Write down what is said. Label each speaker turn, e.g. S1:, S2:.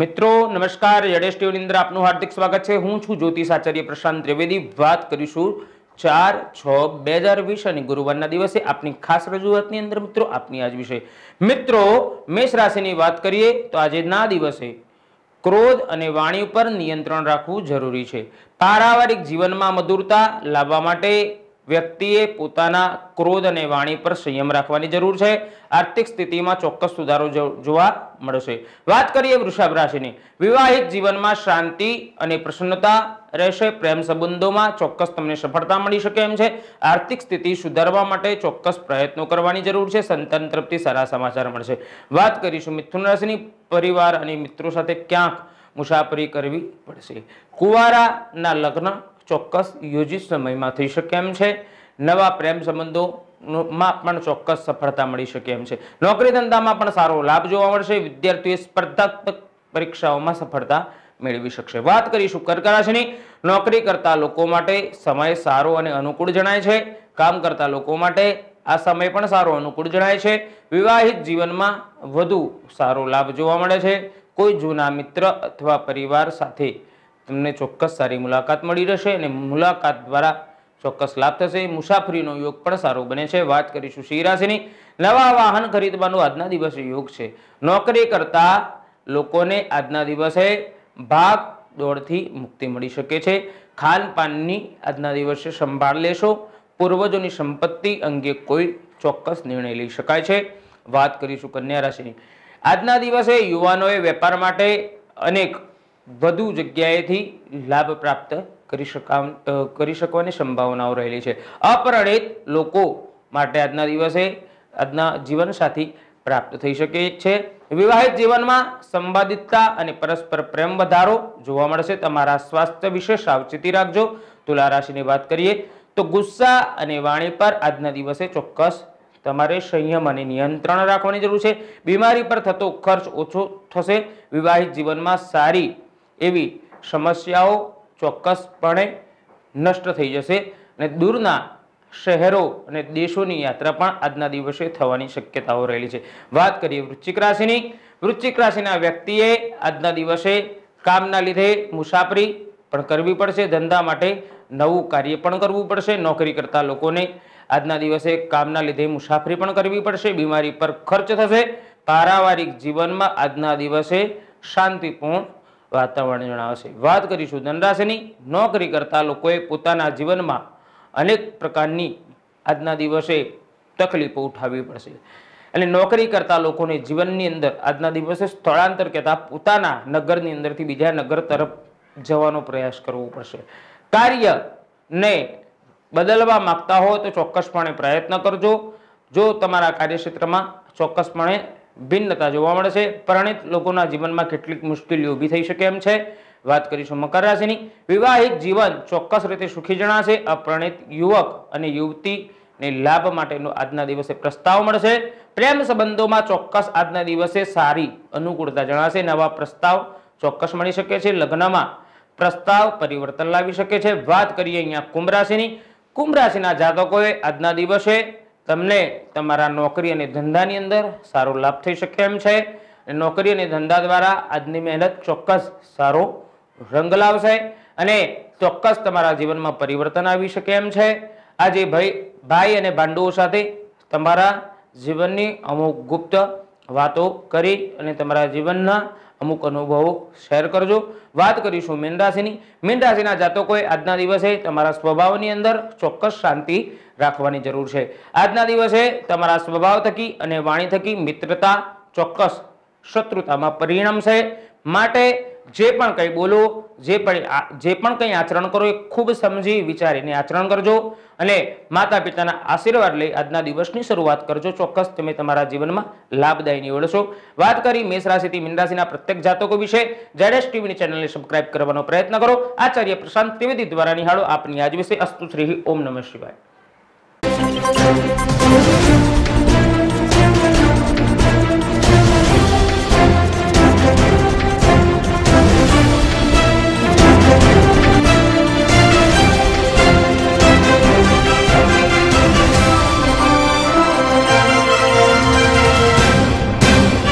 S1: મિત્રો નમસ્કાર જડેશ ટીવીની અંદર આપનું હાર્દિક સ્વાગત છે હું છું જ્યોતિષ આચાર્ય પ્રશાંત ત્રિવેદી વાત કરીશું ચાર છ બે હજાર વીસ અને ગુરુવારના દિવસે આપની ખાસ રજૂઆતની અંદર મિત્રો આપની આજ વિશે મિત્રો મેષ રાશિની વાત કરીએ તો આજે ના દિવસે ક્રોધ અને વાણી ઉપર નિયંત્રણ રાખવું જરૂરી છે પારિવારિક જીવનમાં મધુરતા લાવવા માટે વ્યક્તિએ પોતાના ક્રોધ અને વાણી પર સંયમ રાખવાની જરૂર છે આર્થિક સ્થિતિમાં ચોક્કસ સુધારો જોવા મળશે વાત કરીએ વૃષભ રાશિની વિવાહિત જીવનમાં શાંતિ અને પ્રસન્નતા રહેશે પ્રેમ સંબંધોમાં ચોક્કસ તમને સફળતા મળી શકે એમ છે આર્થિક સ્થિતિ સુધારવા માટે ચોક્કસ પ્રયત્નો કરવાની જરૂર છે સંતાન તરફથી સારા સમાચાર મળશે વાત કરીશું મિથુન રાશિની પરિવાર અને મિત્રો સાથે ક્યાંક મુસાફરી કરવી પડશે કુવારાના લગ્ન ચોક્કસ યોજિત સમયમાં થઈ શકે એમ છે નવા પ્રેમ સંબંધોમાં પણ ચોક્કસ સફળતા મળી શકે એમ છે નોકરી ધંધામાં પણ સારો લાભ જોવા મળશે વિદ્યાર્થીઓ સ્પર્ધાત્મક પરીક્ષાઓમાં સફળતા મેળવી શકશે વાત કરીશું કર્ક રાશિની નોકરી કરતા લોકો માટે સમય સારો અને અનુકૂળ જણાય છે કામ કરતા લોકો માટે આ સમય પણ સારો અનુકૂળ જણાય છે વિવાહિત જીવનમાં વધુ સારો લાભ જોવા મળે છે કોઈ જૂના મિત્ર અથવા પરિવાર સાથે તમને ચોક્કસ સારી મુલાકાત મળી રહેશે અને મુલાકાત દ્વારા ચોક્કસ લાભ થશે મુસાફરીનો યોગ પણ સારો બને છે વાત કરીશું સિંહ રાશિની નવા વાહન ખરીદવાનો આજના દિવસે યોગ છે નોકરી કરતા લોકોને આજના દિવસે ભાગ દોડથી મુક્તિ મળી શકે છે ખાનપાનની આજના દિવસે સંભાળ લેશો પૂર્વજોની સંપત્તિ અંગે કોઈ ચોક્કસ નિર્ણય લઈ શકાય છે વાત કરીશું કન્યા રાશિની આજના દિવસે યુવાનોએ વેપાર માટે અનેક વધુ જગ્યાએથી લાભ પ્રાપ્ત કરી શકા કરી શકવાની સંભાવનાઓ રહેલી છે અપરિણિત લોકો માટે આજના દિવસે આજના જીવનસાથી પ્રાપ્ત થઈ શકે છે વિવાહિત જીવનમાં સંવાદિતતા અને પરસ્પર પ્રેમ વધારો જોવા મળશે તમારા સ્વાસ્થ્ય વિશે સાવચેતી રાખજો તુલા રાશિની વાત કરીએ તો ગુસ્સા અને વાણી પર આજના દિવસે ચોક્કસ તમારે સંયમ અને નિયંત્રણ રાખવાની જરૂર છે બીમારી પર થતો ખર્ચ ઓછો થશે વિવાહિત જીવનમાં સારી એવી સમસ્યાઓ ચોક્કસપણે નષ્ટ થઈ જશે અને દૂરના શહેરો અને દેશોની યાત્રા પણ આજના દિવસે થવાની શક્યતાઓ રહેલી છે વાત કરીએ વૃશ્ચિક રાશિની વૃશ્ચિક રાશિના વ્યક્તિએ આજના દિવસે કામના લીધે મુસાફરી પણ કરવી પડશે ધંધા માટે નવું કાર્ય પણ કરવું પડશે નોકરી કરતા લોકોને આજના દિવસે કામના લીધે મુસાફરી પણ કરવી પડશે બીમારી પર ખર્ચ થશે પારાવારિક જીવનમાં આજના દિવસે શાંતિપૂર્ણ વાતાવરણ જણાવશે વાત કરીશું ધનરાશિની નોકરી કરતા લોકોએ પોતાના જીવનમાં અનેક પ્રકારની આજના દિવસે તકલીફો ઉઠાવવી પડશે એટલે નોકરી કરતા લોકોને જીવનની અંદર આજના દિવસે સ્થળાંતર કહેતા પોતાના નગરની અંદરથી બીજા નગર તરફ જવાનો પ્રયાસ કરવો પડશે કાર્યને બદલવા માગતા હો તો ચોક્કસપણે પ્રયત્ન કરજો જો તમારા કાર્યક્ષેત્રમાં ચોક્કસપણે ભિન્નતા જોવા મળશે પરણિત લોકોના જીવનમાં કેટલીક મુશ્કેલીઓ ઊભી થઈ શકે એમ છે વાત કરીશું મકર રાશિની વિવાહિક જીવન ચોક્કસ રીતે સુખી જણાશે અપ્રણિત યુવક અને યુવતીને લાભ માટેનો આજના દિવસે પ્રસ્તાવ મળશે પ્રેમ સંબંધોમાં ચોક્કસ આજના દિવસે સારી અનુકૂળતા જણાશે નવા પ્રસ્તાવ ચોક્કસ મળી શકે છે લગ્નમાં પ્રસ્તાવ પરિવર્તન લાવી શકે છે વાત કરીએ અહીંયા કુંભ રાશિની કુંભ રાશિના જાતકોએ આજના દિવસે તમને તમારા નોકરી અને ધંધાની અંદર સારો લાભ થઈ શકે એમ છે નોકરી અને ધંધા દ્વારા આજની મહેનત ચોક્કસ સારો રંગ લાવશે અને ચોક્કસ તમારા જીવનમાં પરિવર્તન આવી શકે એમ છે આજે ભાઈ ભાઈ અને ભાંડુઓ સાથે તમારા જીવનની અમુક ગુપ્ત વાતો કરી અને તમારા જીવનના અમુક અનુભવો શેર કરજો વાત કરીશું મીન રાશિની મીન રાશિના જાતકોએ આજના દિવસે તમારા સ્વભાવની અંદર ચોક્કસ શાંતિ રાખવાની જરૂર છે આજના દિવસે તમારા સ્વભાવ થકી અને વાણી થકી મિત્રતા ચોક્કસ શત્રુતામાં પરિણમશે માટે જે પણ કંઈ બોલો જે પણ જે પણ કંઈ આચરણ કરો એ ખૂબ સમજી વિચારીને આચરણ કરજો અને માતા પિતાના આશીર્વાદ લઈ આજના દિવસની શરૂઆત કરજો ચોક્કસ તમે તમારા જીવનમાં લાભદાયી નીવડશો વાત કરી મેષ રાશિથી મીન રાશિના પ્રત્યેક જાતકો વિશે જેડેશ ટીવીની ચેનલને સબસ્ક્રાઇબ કરવાનો પ્રયત્ન કરો આચાર્ય પ્રશાંત ત્રિવેદી દ્વારા નિહાળો આપની આજ વિશે અસ્તુ શ્રી ઓમ નમઃ શિવાય